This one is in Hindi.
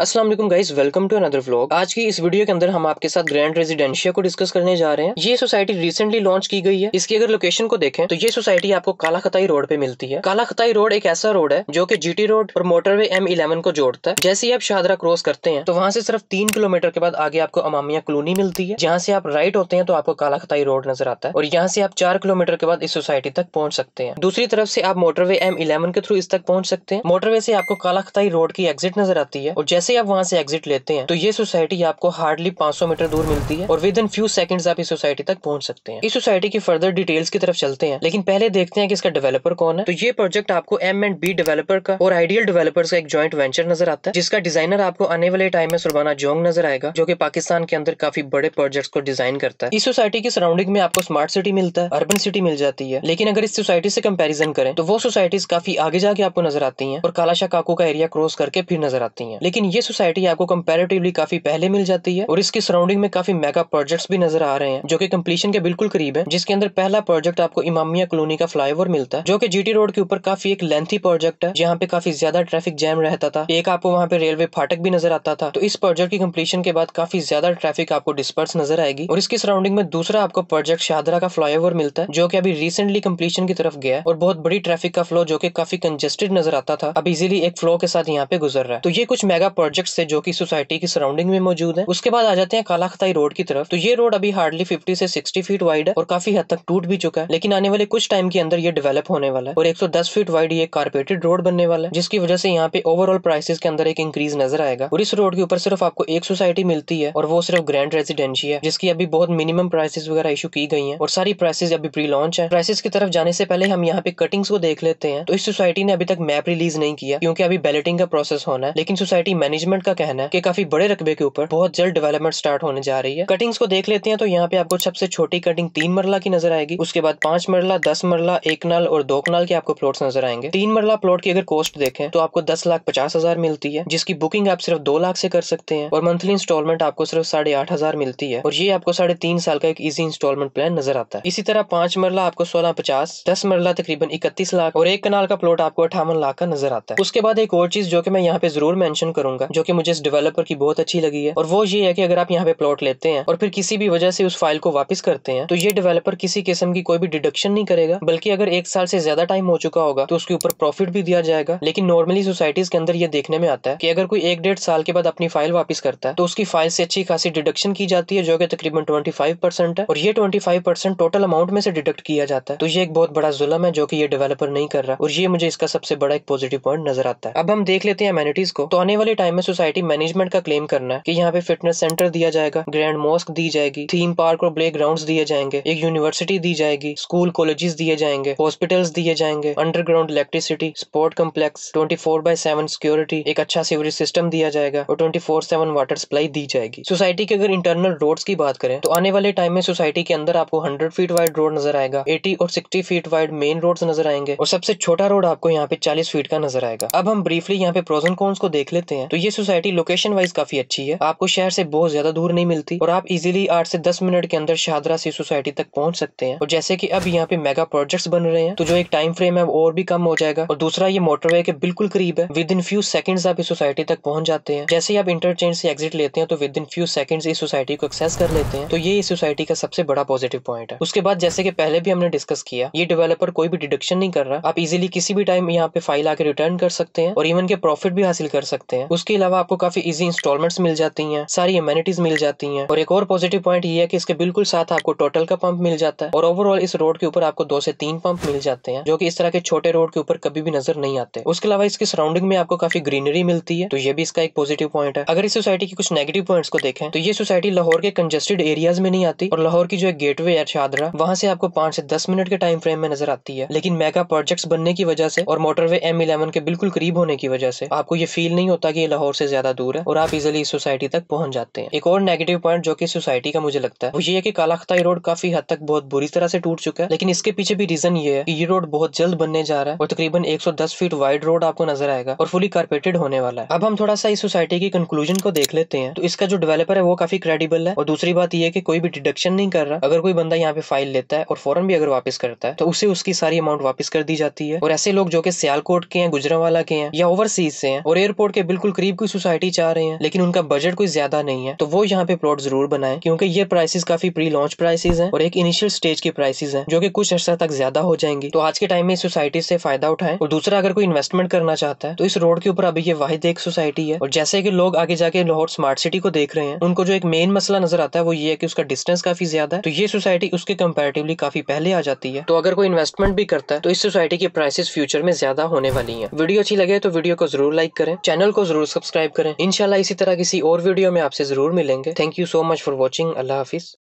Aslam guys welcome to another vlog आज की इस वीडियो के अंदर हम आपके साथ ग्रैंड रेजिडेंशिया को डिस्कस करने जा रहे हैं ये सोसाइटी रिसेंटली लॉन्च की गई है इसकी अगर लोकेशन को देखें तो ये सोसाइटी आपको काला खताई रोड पे मिलती है काला खताई रोड एक ऐसा रोड है जो कि जीटी रोड और मोटरवे एम इलेवन को जोड़ता है जैसे ही आप शाहरा क्रॉस करते हैं तो वहाँ से सिर्फ तीन किलोमीटर के बाद आगे आपको अमामिया कलोनी मिलती है जहाँ से आप राइट होते हैं तो आपको काला खताई रोड नजर आता है और यहाँ से आप चार किलोमीटर के बाद इस सोसाइटी तक पहुंच सकते हैं दूसरी तरफ से आप मोटरवे एम इलेवन के थ्रू इस तक पहुंच सकते हैं मोटरवे से आपको काला खताई रोड की एग्जिट नजर आती है और जैसे जैसे आप वहाँ से एग्जिट लेते हैं तो ये सोसाइटी आपको हार्डली 500 मीटर दूर मिलती है और विद इन फ्यू सेकंड्स आप इस सोसाइटी तक पहुंच सकते हैं इस सोसाइटी की फर्दर डिटेल्स की तरफ चलते हैं लेकिन पहले देखते हैं कि इसका डेवलपर कौन है तो ये प्रोजेक्ट आपको एम एंड बी डेवलपर का और आइडियल डेवलपर्स का एक ज्वाइंट वेंचर नजर आता है जिसका डिजाइनर आपको आने वाले टाइम में सुरबाना जोंग नजर आएगा जो की पाकिस्तान के अंदर काफी बड़े प्रोजेक्ट को डिजाइन करता है इस सोसाइटी की सराउंडिंग में आपको स्मार्ट सिटी मिलता है अर्बन सिटी मिल जाती है लेकिन अगर इस सोसाइटी से कंपेरिजन करें तो वो सोसाइटीज काफी आगे जाके आपको नजर आती है और कालाशा काकू का एरिया क्रॉस करके फिर नजर आती है लेकिन ये सोसाइटी आपको कंपेरेटिवली काफी पहले मिल जाती है और इसकी सराउंडिंग में काफी मेगा प्रोजेक्ट्स भी नजर आ रहे हैं जो कि कंप्लीशन के बिल्कुल करीब है जिसके अंदर पहला प्रोजेक्ट आपको इमामिया कॉलोनी का फ्लाई मिलता है जो कि जीटी रोड के ऊपर काफी एक लेंथी प्रोजेक्ट है जहाँ पे काफी ज्यादा ट्रैफिक जैम रहता था एक आपको वहाँ पे रेलवे फाटक भी नजर आता था तो इस प्रोजेक्ट की कम्पलीशन के बाद काफी ज्यादा ट्रैफिक आपको डिस्पर्स नजर आएगी और इसकी सराउंडिंग में दूसरा आपको प्रोजेक्ट शाहदरा का फ्लाई मिलता है जो की अभी रिसेंटली कम्प्लीशन की तरफ गया और बहुत बड़ी ट्रैफिक का फ्लो जो की काफी कंजेस्टेड नजर आता था अब इजिली एक फ्लो के साथ यहाँ पे गुजर रहा है तो ये कुछ मेगा प्रोजेक्ट थे जो कि सोसाइटी की सराउंडिंग में मौजूद है उसके बाद आ जाते हैं कालाखताई रोड की तरफ तो ये रोड अभी हार्डली फिफ्टी से सिक्सटी फीट वाइड है और काफी हद तक टूट भी चुका है लेकिन आने वाले कुछ टाइम के अंदर ये डेवलप होने वाला है और एक फीट वाइड ये कारपेटेड रोड बनने वाला है जिसकी वजह से यहाँ पे ओवरऑल प्राइसेस के अंदर एक इंक्रीज नजर आएगा और इस रोड के ऊपर सिर्फ आपको एक सोसाइटी मिलती है और वो सिर्फ ग्रैंड रेजिडेंशी है जिसकी अभी बहुत मिनिमम प्राइसेस वगैरह इशू की गई है और सारी प्राइसेस अभी प्री लॉन्च है प्राइसेस की तरफ जाने से पहले हम यहाँ पे कटिंग्स को देख लेते हैं तो इस सोसाइटी ने अभी तक मैप रिलीज नहीं किया क्योंकि अभी बैलेटिंग का प्रोसेस होना है लेकिन सोसाइटी मैंने मैनेजमेंट का कहना है कि काफी बड़े रकबे के ऊपर बहुत जल्द डेवलपमेंट स्टार्ट होने जा रही है कटिंग्स को देख लेते हैं तो यहाँ पे आपको सबसे छोटी कटिंग तीन मरला की नजर आएगी उसके बाद पांच मरला दस मरला एक नाल और दो कनाल के आपको प्लॉट नजर आएंगे तीन मरला प्लॉट की अगर कॉस्ट देखें तो आपको दस लाख पचास हजार मिलती है जिसकी बुकिंग आप सिर्फ दो लाख से कर सकते हैं और मंथली इंस्टॉलमेंट आपको सिर्फ साढ़े आठ हजार मिलती है और ये आपको साढ़े तीन साल का एक इजी इंस्टॉलमेंट प्लान नजर आता है इसी तरह पांच मरला आपको सोलह पचास दस मरला तकरीबन इकतीस लाख और एक कनाल का प्लॉट आपको अठावन लाख का नजर आता है उसके बाद एक और चीज जो की मैं यहाँ पे जरूर मैंशन करूंगा होगा जो कि मुझे इस डेवलपर की बहुत अच्छी लगी है और वो ये है कि अगर आप यहाँ पे प्लॉट लेते हैं और फिर किसी भी वजह से उस फाइल को वापस करते हैं तो ये डेवलपर किसी किस्म की कोई भी डिडक्शन नहीं करेगा बल्कि अगर एक साल से ज्यादा टाइम हो चुका होगा तो उसके ऊपर प्रॉफिट भी दिया जाएगा लेकिन नॉर्मली सोसाइटीज के अंदर ये देखने में आता है कि अगर कोई एक डेढ़ साल के बाद अपनी फाइल वापस करता है तो उसकी फाइल से अच्छी खासी डिडक्शन की जाती है जो कि तकरीबन ट्वेंटी फाइव परसेंट है और ये twenty five percent total amount में से डिडक्ट किया जाता है तो ये एक बहुत बड़ा जुलम है जो कि ये डेवलपर नहीं कर रहा और ये मुझे इसका सबसे बड़ा एक पॉजिटिव पॉइंट नजर आता है अब हम देख लेते हैं मैनिटीज को तो आने वाले टाइम एम सोसाइटी मैनेजमेंट का क्लेम करना है कि यहाँ पे फिटनेस सेंटर दिया जाएगा ग्रैंड मॉस्क दी जाएगी थीम पार्क और प्ले ग्राउंड दिए जाएंगे एक यूनिवर्सिटी दी जाएगी स्कूल कॉलेजेस दिए जाएंगे हॉस्पिटल्स दिए जाएंगे underground electricity sport complex twenty four by seven security एक अच्छा सीवरेज सिस्टम दिया जाएगा और twenty four seven water supply दी जाएगी सोसाइटी के अगर इंटरनल रोड की बात करें तो आने वाले टाइम में सोसाइटी के अंदर आपको हंड्रेड फीट वाइड रोड नजर आएगा एटी और sixty feet wide main road नजर आएंगे और सबसे छोटा रोड आपको यहाँ पे चालीस फीट का नजर आएगा अब हम ब्रीफली यहाँ पे प्रोजन कॉन्स को देख लेते हैं तो ये सोसाइटी लोकेशन वाइज काफी अच्छी है आपको शहर से बहुत ज्यादा दूर नहीं मिलती और आप इजिली आठ से दस मिनट के अंदर शाहदरा से सोसाइटी तक पहुंच सकते हैं और जैसे की अब यहाँ पे मेगा प्रोजेक्ट बन रहे हैं तो जो एक टाइम फ्रेम है वो और भी कम हो जाएगा और दूसरा ये मोटरवे के बिल्कुल करीब है विद इन फ्यू सेकंड आप इस सोसाइटी तक पहुंच जाते हैं जैसे ही आप इंटरचेंज से एग्जिट लेते हैं तो विद इन फ्यू सेकंड इस सोसाइटी को एक्सेस कर लेते हैं तो ये इस सोसाइटी का सबसे बड़ा पॉजिटिव पॉइंट है उसके बाद जैसे कि पहले भी हमने डिस्कस किया ये डेवलपर कोई भी डिडक्शन नहीं कर रहा आप इजिली किसी भी टाइम यहाँ पे फाइल आके रिटर्न कर सकते हैं और इवन के प्रॉफिट भी हासिल कर सकते हैं उसके इसके अलावा आपको काफी इजी इंस्टॉलमेंट्स मिल जाती हैं सारी अमेनिटीज मिल जाती हैं और एक और पॉजिटिव पॉइंट ये है कि इसके बिल्कुल साथ आपको टोटल का पंप मिल जाता है और ओवरऑल इस रोड के ऊपर आपको दो से तीन पंप मिल जाते हैं जो कि इस तरह के छोटे रोड के ऊपर कभी भी नजर नहीं आते उसके अलावा इसके सराउंडिंग में आपको काफी ग्रीनरी मिलती है तो ये भी इसका एक पॉजिटिव पॉइंट है अगर इस सोसाइटी के कुछ नेगेटिव पॉइंट्स को देखें तो ये सोसाइटी लाहौर के कंजेस्टेड एरियाज में नहीं आती और लाहौर की जो एक गेटवे है छादरा वहां से आपको पांच से दस मिनट के टाइम फ्रेम में नजर आती है लेकिन मेगा प्रोजेक्ट्स बनने की वजह से और मोटरवे एम इलेवन के बिल्कुल करीब होने की वजह से आपको ये फील नहीं होता कि लाहौर से ज्यादा दूर है और आप इजिली इस सोसाइटी तक पहुंच जाते हैं एक और नेगेटिव पॉइंट जो कि सोसाइटी का मुझे लगता है वो ये है कि कालाख्ताई रोड काफी हद तक बहुत बुरी तरह से टूट चुका है लेकिन इसके पीछे भी रीजन ये है कि ये रोड बहुत जल्द बनने जा रहा है और तकरीबन एक फीट वाइड रोड आपको नजर आएगा और फुली कार्पेटेड होने वाला है अब हम थोड़ा सा इस सोसाइटी की कंक्लूजन को देख लेते हैं तो इसका जो डेवलपर है वो काफी क्रेडिबल है और दूसरी बात यह की कोई भी डिडक्शन नहीं कर रहा अगर कोई बंदा यहाँ पे फाइल लेता है और फॉरन भी अगर वापस करता है तो उसे उसकी सारी अमाउंट वापस कर दी जाती है और ऐसे लोग जो कि सियालकोट के हैं गुजरावाला के हैं या ओवरसीज से हैं और एयरपोर्ट के बिल्कुल करीब कोई सोसाइटी चाह रहे हैं लेकिन उनका बजट कोई ज्यादा नहीं है तो वो यहाँ पे प्लॉट जरूर बनाए क्योंकि ये प्राइसेस काफी प्री लॉन्च प्राइसेस हैं और एक इनिशियल स्टेज की प्राइसेस हैं जो कि कुछ अर्सा तक ज्यादा हो जाएंगी तो आज के टाइम में सोसाइटी से फायदा उठाएं और दूसरा अगर कोई इन्वेस्टमेंट करना चाहता है तो इस रोड के ऊपर अभी ये वाहिद एक सोसाइटी है और जैसे कि लोग आगे जाके लाहौर स्मार्ट सिटी को देख रहे हैं उनको जो एक मेन मसला नजर आता है वो ये है कि उसका डिस्टेंस काफी ज्यादा है तो ये सोसाइटी उसके कंपेरेटिवली काफी पहले आ जाती है तो अगर कोई इन्वेस्टमेंट भी करता है तो इस सोसाइटी की प्राइसेस फ्यूचर में ज्यादा होने वाली है वीडियो अच्छी लगे तो वीडियो को जरूर लाइक करें चैनल को जरूर सब्सक्राइब करें इनशाला इसी तरह किसी और वीडियो में आपसे जरूर मिलेंगे thank you so much for watching अल्लाह हाफिज़